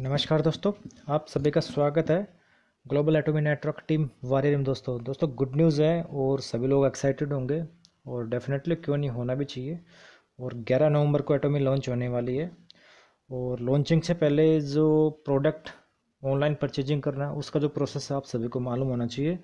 नमस्कार दोस्तों आप सभी का स्वागत है global Atomy network team warrior में दोस्तों दोस्तों गुड न्यूज़ है और सभी लोग एक्साइटेड होंगे और डेफिनेटली क्यों नहीं होना भी चाहिए और 11 नवंबर को एटोमी लॉन्च होने वाली है और लॉन्चिंग से पहले जो प्रोडक्ट ऑनलाइन परचेजिंग करना है उसका जो प्रोसेस है आप सभी को मालूम होना चाहिए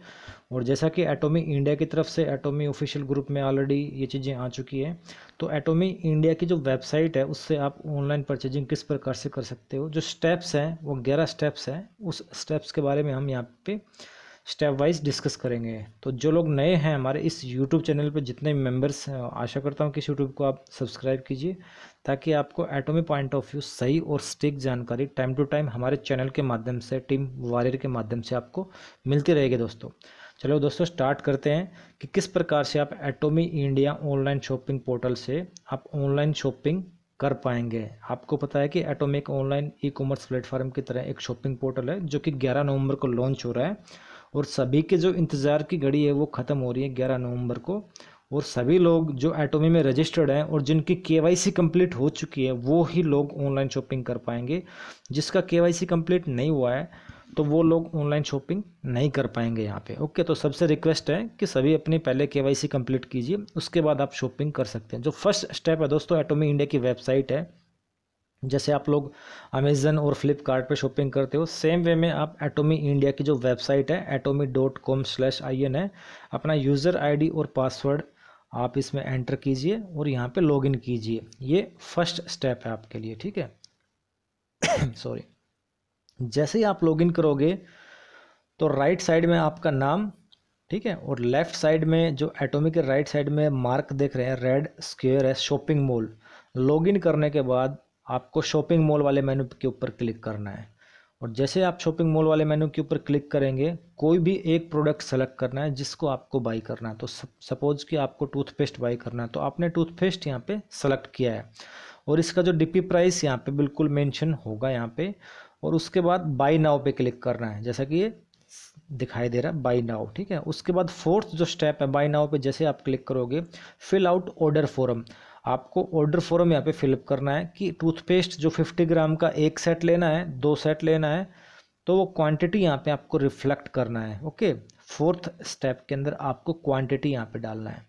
और जैसा कि एटोमी इंडिया की तरफ से एटोमी ऑफिशियल ग्रुप में ऑलरेडी ये चीज़ें आ चुकी हैं तो एटोमी इंडिया की जो वेबसाइट है उससे आप ऑनलाइन परचेजिंग किस प्रकार से कर सकते हो जो स्टेप्स हैं वो ग्यारह स्टेप्स हैं उस स्टेप्स के बारे में हम यहाँ पे स्टेप वाइज डिस्कस करेंगे तो जो लोग नए हैं हमारे इस यूट्यूब चैनल पर जितने मेंबर्स मेम्बर्स हैं आशा करता हूँ कि इस यूट्यूब को आप सब्सक्राइब कीजिए ताकि आपको एटोमी पॉइंट ऑफ व्यू सही और स्टिक जानकारी टाइम टू टाइम हमारे चैनल के माध्यम से टीम वॉरियर के माध्यम से आपको मिलती रहेगी दोस्तों चलो दोस्तों स्टार्ट करते हैं कि किस प्रकार से आप Atomy India online shopping portal से आप ऑनलाइन शॉपिंग कर पाएंगे आपको पता है कि atomic online e commerce platform की तरह एक शॉपिंग पोर्टल है जो कि 11 नवंबर को लॉन्च हो रहा है और सभी के जो इंतज़ार की घड़ी है वो ख़त्म हो रही है ग्यारह नवंबर को और सभी लोग जो एटोमी में रजिस्टर्ड हैं और जिनकी के वाई सी कम्प्लीट हो चुकी है वो ही लोग ऑनलाइन शॉपिंग कर पाएंगे जिसका के वाई सी कम्प्लीट नहीं हुआ है तो वो लोग ऑनलाइन शॉपिंग नहीं कर पाएंगे यहाँ पे ओके तो सबसे रिक्वेस्ट है कि सभी अपनी पहले के वाई सी कम्प्लीट कीजिए उसके बाद आप शॉपिंग कर सकते हैं जो फर्स्ट स्टेप है दोस्तों एटोमी इंडिया की वेबसाइट है जैसे आप लोग अमेज़न और फ्लिपकार्ट पे शॉपिंग करते हो सेम वे में आप एटोमी इंडिया की जो वेबसाइट है Atomy dot com slash I N है अपना यूज़र आईडी और पासवर्ड आप इसमें एंटर कीजिए और यहाँ पे लॉगिन कीजिए ये फर्स्ट स्टेप है आपके लिए ठीक है सॉरी जैसे ही आप लॉगिन करोगे तो राइट साइड में आपका नाम ठीक है और लेफ्ट साइड में जो एटोमी के राइट साइड में मार्क देख रहे हैं रेड स्क्वेयर है शॉपिंग मॉल लॉगिन करने के बाद आपको शॉपिंग मॉल वाले मेनू के ऊपर क्लिक करना है और जैसे आप शॉपिंग मॉल वाले मेनू के ऊपर क्लिक करेंगे कोई भी एक प्रोडक्ट सेलेक्ट करना है जिसको आपको बाई करना है तो सपोज कि आपको टूथपेस्ट बाई करना है तो आपने टूथपेस्ट यहाँ पे सेलेक्ट किया है और इसका जो डीपी प्राइस यहाँ पे बिल्कुल मेंशन होगा यहाँ पे और उसके बाद बाई नाव पे क्लिक करना है जैसा कि ये दिखाई दे रहा है बाई नाव ठीक है उसके बाद फोर्थ जो स्टेप है बाई नाव पे जैसे आप क्लिक करोगे फिल आउट ऑर्डर फॉरम आपको ऑर्डर फॉर्म यहाँ पे फिलअप करना है कि टूथपेस्ट जो 50 ग्राम का एक सेट लेना है दो सेट लेना है तो वो क्वांटिटी यहाँ पे आपको रिफ्लेक्ट करना है ओके फोर्थ स्टेप के अंदर आपको क्वांटिटी यहाँ पे डालना है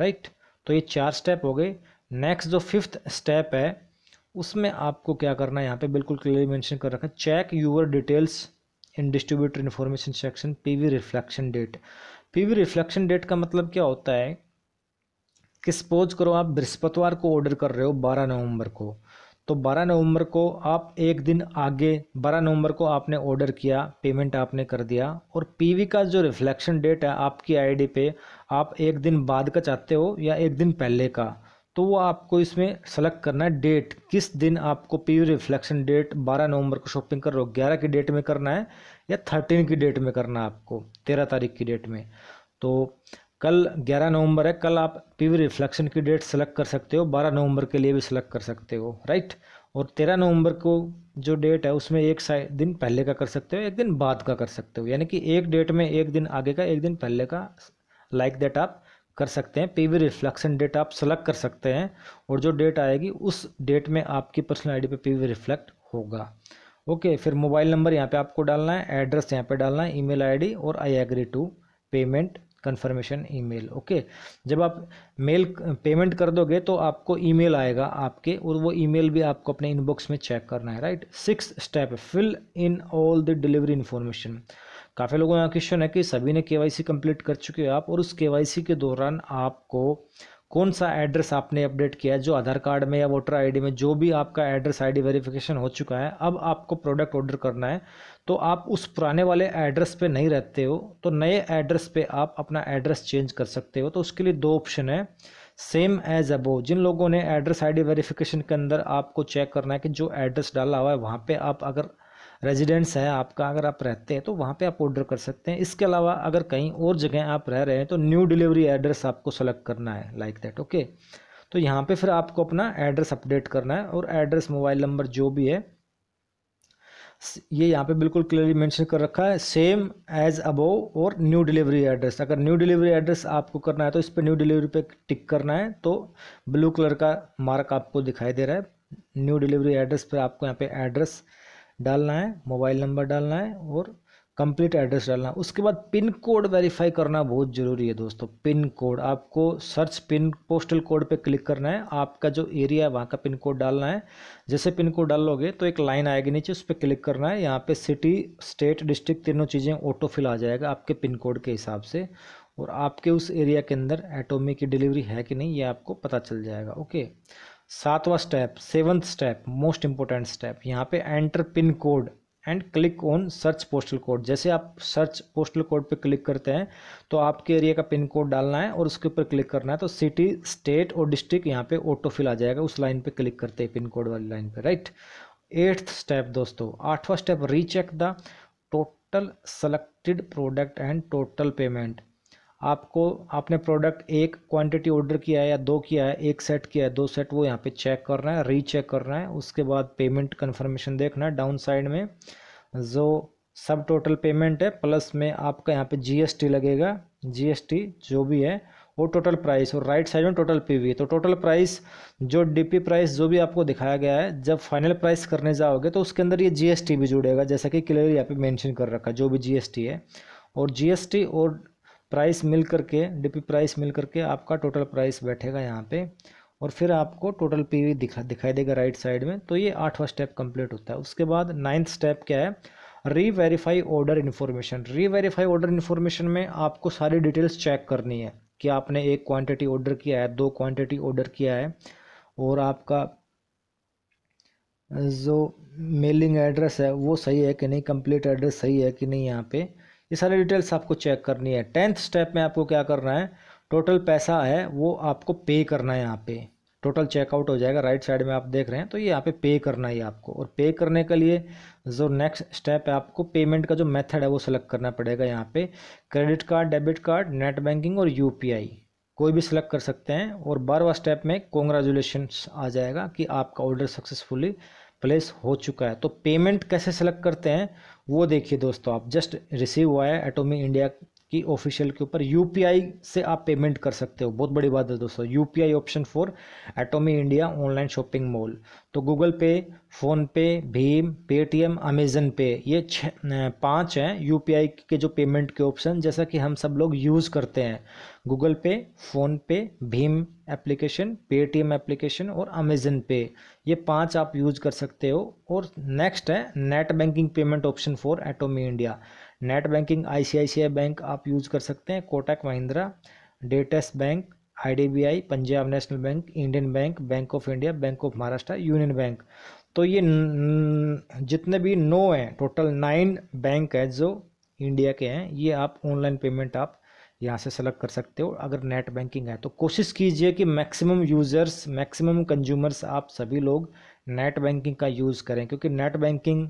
राइट तो ये चार स्टेप हो गए नेक्स्ट जो फिफ्थ स्टेप है उसमें आपको क्या करना है यहाँ पर बिल्कुल क्लियरली मैंशन कर रखा है check your details in distributor information section V reflection date V reflection date का मतलब क्या होता है कि सपोज करो आप बृहस्पतिवार को ऑर्डर कर रहे हो बारह नवंबर को तो 12 नवंबर को आप एक दिन आगे 12 नवंबर को आपने ऑर्डर किया पेमेंट आपने कर दिया और पीवी का जो रिफ्लेक्शन डेट है आपकी आईडी पे आप एक दिन बाद का चाहते हो या एक दिन पहले का तो वो आपको इसमें सेलेक्ट करना है डेट किस दिन आपको पीवी रिफ्लेक्शन डेट 12 नवंबर को शॉपिंग कर रहे हो ग्यारह की डेट में करना है या थर्टीन की डेट में करना है आपको तेरह तारीख की डेट में तो कल 11 नवंबर है कल आप पीवी रिफ्लेक्शन की डेट सेलेक्ट कर सकते हो 12 नवंबर के लिए भी सिलेक्ट कर सकते हो राइट और 13 नवंबर को जो डेट है उसमें एक दिन पहले का कर सकते हो एक दिन बाद का कर सकते हो यानी कि एक डेट में एक दिन आगे का एक दिन पहले का लाइक डेट दैट आप कर सकते हैं पीवी रिफ्लेक्शन डेट आप सेलेक्ट कर सकते हैं और जो डेट आएगी उस डेट में आपकी पर्सनल आईडी पे पीवी रिफ्लेक्ट होगा ओके फिर मोबाइल नंबर यहाँ पे आपको डालना है एड्रेस यहाँ पे डालना है ईमेल आईडी और I agree to payment confirmation email okay जब आप मेल पेमेंट कर दोगे तो आपको ईमेल आएगा आपके और वो ईमेल भी आपको अपने इनबॉक्स में चेक करना है right six step fill in all the delivery information काफ़ी लोगों का क्वेश्चन है कि सभी ने के कंप्लीट कर चुके हो आप और उस के के दौरान आपको कौन सा एड्रेस आपने अपडेट किया है जो आधार कार्ड में या वोटर आईडी में जो भी आपका एड्रेस आईडी वेरिफिकेशन हो चुका है अब आपको प्रोडक्ट ऑर्डर करना है तो आप उस पुराने वाले एड्रेस पे नहीं रहते हो तो नए एड्रेस पे आप अपना एड्रेस चेंज कर सकते हो तो उसके लिए दो ऑप्शन है सेम एज अबो जिन लोगों ने एड्रेस आईडी वेरिफिकेशन के अंदर आपको चेक करना है कि जो एड्रेस डाला हुआ है वहाँ पे आप अगर रेजिडेंस है आपका अगर आप रहते हैं तो वहाँ पे आप ऑर्डर कर सकते हैं इसके अलावा अगर कहीं और जगह आप रह रहे हैं तो न्यू डिलीवरी एड्रेस आपको सेलेक्ट करना है लाइक दैट ओके तो यहाँ पे फिर आपको अपना एड्रेस अपडेट करना है और एड्रेस मोबाइल नंबर जो भी है ये यहाँ पे बिल्कुल क्लियरली मेंशन कर रखा है सेम एज अबोव और न्यू डिलीवरी एड्रेस अगर न्यू डिलीवरी एड्रेस आपको करना है तो इस पर न्यू डिलीवरी पे टिक करना है तो ब्लू कलर का मार्क आपको दिखाई दे रहा है न्यू डिलीवरी एड्रेस पर आपको यहाँ पे एड्रेस डालना है मोबाइल नंबर डालना है और कंप्लीट एड्रेस डालना है उसके बाद पिन कोड वेरीफाई करना बहुत ज़रूरी है दोस्तों पिन कोड आपको सर्च पिन पोस्टल कोड पे क्लिक करना है आपका जो एरिया है वहाँ का पिन कोड डालना है जैसे पिन कोड डालोगे तो एक लाइन आएगी नीचे उस पर क्लिक करना है यहाँ पे सिटी स्टेट डिस्ट्रिक्ट तीनों चीज़ें ऑटो फिल आ जाएगा आपके पिन कोड के हिसाब से और आपके उस एरिया के अंदर एटोमी की डिलीवरी है कि नहीं ये आपको पता चल जाएगा ओके सातवां step seventh step most important step यहाँ पे enter pin code and click on search postal code जैसे आप सर्च पोस्टल कोड पे क्लिक करते हैं तो आपके एरिया का पिन कोड डालना है और उसके ऊपर क्लिक करना है तो सिटी स्टेट और डिस्ट्रिक्ट यहाँ पे ऑटो फिल आ जाएगा उस लाइन पे क्लिक करते हैं पिन कोड वाली लाइन पे राइट एट्थ स्टेप दोस्तों आठवां स्टेप recheck the total selected product and total payment आपको आपने प्रोडक्ट एक क्वांटिटी ऑर्डर किया है या दो किया है एक सेट किया है दो सेट वो यहाँ पे चेक करना है रीचेक करना है उसके बाद पेमेंट कन्फर्मेशन देखना है डाउन साइड में जो सब टोटल पेमेंट है प्लस में आपका यहाँ पे जीएसटी लगेगा जीएसटी जो भी है वो टोटल प्राइस और राइट साइड में टोटल पी तो टोटल प्राइस जो डी प्राइस जो भी आपको दिखाया गया है जब फाइनल प्राइस करने जाओगे तो उसके अंदर ये जी भी जुड़ेगा जैसा कि क्लियर यहाँ पर मैंशन कर रखा है जो भी जी है और जी और प्राइस मिल करके डीपी प्राइस मिल करके आपका टोटल प्राइस बैठेगा यहाँ पे और फिर आपको टोटल पीवी दिखा दिखाई देगा राइट साइड में तो ये आठवां स्टेप कंप्लीट होता है उसके बाद नाइन्थ स्टेप क्या है reverify order information reverify order information में आपको सारी डिटेल्स चेक करनी है कि आपने एक क्वान्टिटी ऑर्डर किया है दो क्वान्टिटी ऑर्डर किया है और आपका जो मेलिंग एड्रेस है वो सही है कि नहीं कंप्लीट एड्रेस सही है कि नहीं यहाँ पे ये सारी डिटेल्स आपको चेक करनी है टेंथ स्टेप में आपको क्या करना है टोटल पैसा है वो आपको पे करना है यहाँ पे टोटल चेकआउट हो जाएगा राइट साइड में आप देख रहे हैं तो ये यहाँ पे पे करना है आपको और पे करने के लिए जो नेक्स्ट स्टेप है आपको पेमेंट का जो मेथड है वो सिलेक्ट करना पड़ेगा यहाँ पे credit card debit card net banking और यूपीआई कोई भी सिलेक्ट कर सकते हैं और बारवा स्टेप में कॉन्ग्रेचुलेशन आ जाएगा कि आपका ऑर्डर सक्सेसफुली प्लेस हो चुका है तो पेमेंट कैसे सेलेक्ट करते हैं वो देखिए दोस्तों आप जस्ट रिसीव हुआ है एटोमी इंडिया कि ऑफिशियल के ऊपर यूपीआई से आप पेमेंट कर सकते हो बहुत बड़ी बात है दोस्तों UPI option for Atomy India online shopping mall तो गूगल पे फ़ोनपे भीम पेटीएम अमेजन पे ये छः पाँच हैं यूपीआई के जो पेमेंट के ऑप्शन जैसा कि हम सब लोग यूज़ करते हैं गूगल पे फ़ोनपे भीम एप्लीकेशन पेटीएम एप्लीकेशन और अमेजन पे ये पांच आप यूज कर सकते हो और नेक्स्ट है net banking payment option for Atomy India net banking ICICI Bank आप यूज़ कर सकते हैं Kotak Mahindra Deutsche Bank IDBI Punjab National Bank Indian Bank Bank of India Bank of Maharashtra Union Bank तो ये जितने भी नो हैं टोटल नाइन बैंक है जो इंडिया के हैं ये आप ऑनलाइन पेमेंट आप यहाँ से सेलेक्ट कर सकते हो अगर नेट बैंकिंग है तो कोशिश कीजिए कि मैक्सिमम यूज़र्स मैक्सिमम कंज्यूमर्स आप सभी लोग नेट बैंकिंग का यूज़ करें क्योंकि नेट बैंकिंग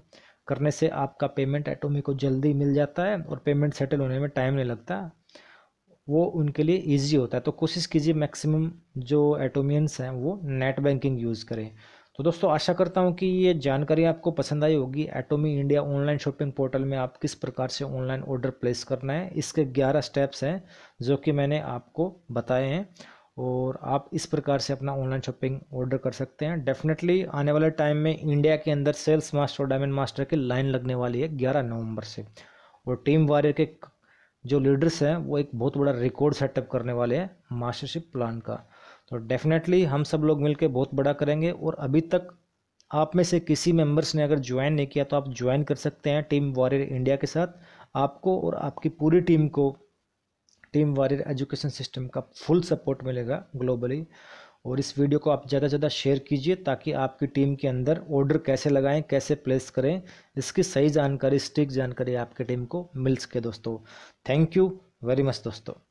करने से आपका पेमेंट एटोमी को जल्दी मिल जाता है और पेमेंट सेटल होने में टाइम नहीं लगता वो उनके लिए ईजी होता है तो कोशिश कीजिए मैक्सिमम जो एटोमियंस हैं वो नेट बैंकिंग यूज़ करें तो दोस्तों आशा करता हूँ कि ये जानकारी आपको पसंद आई होगी Atomy India online shopping portal में आप किस प्रकार से ऑनलाइन ऑर्डर प्लेस करना है इसके ग्यारह स्टेप्स हैं जो कि मैंने आपको बताए हैं और आप इस प्रकार से अपना ऑनलाइन शॉपिंग ऑर्डर कर सकते हैं डेफिनेटली आने वाले टाइम में इंडिया के अंदर सेल्स मास्टर और डायमंड मास्टर की लाइन लगने वाली है ग्यारह नवंबर से और टीम वारियर के जो लीडर्स हैं वो एक बहुत बड़ा रिकॉर्ड सेटअप करने वाले हैं मास्टरशिप प्लान का तो डेफिनेटली हम सब लोग मिलकर बहुत बड़ा करेंगे और अभी तक आप में से किसी मेंबर्स ने अगर ज्वाइन नहीं किया तो आप ज्वाइन कर सकते हैं टीम वॉरियर इंडिया के साथ आपको और आपकी पूरी टीम को टीम वारियर एजुकेशन सिस्टम का फुल सपोर्ट मिलेगा ग्लोबली और इस वीडियो को आप ज़्यादा से ज़्यादा शेयर कीजिए ताकि आपकी टीम के अंदर ऑर्डर कैसे लगाएं कैसे प्लेस करें इसकी सही जानकारी स्टिक जानकारी आपकी टीम को मिल सके दोस्तों थैंक यू वेरी मच दोस्तों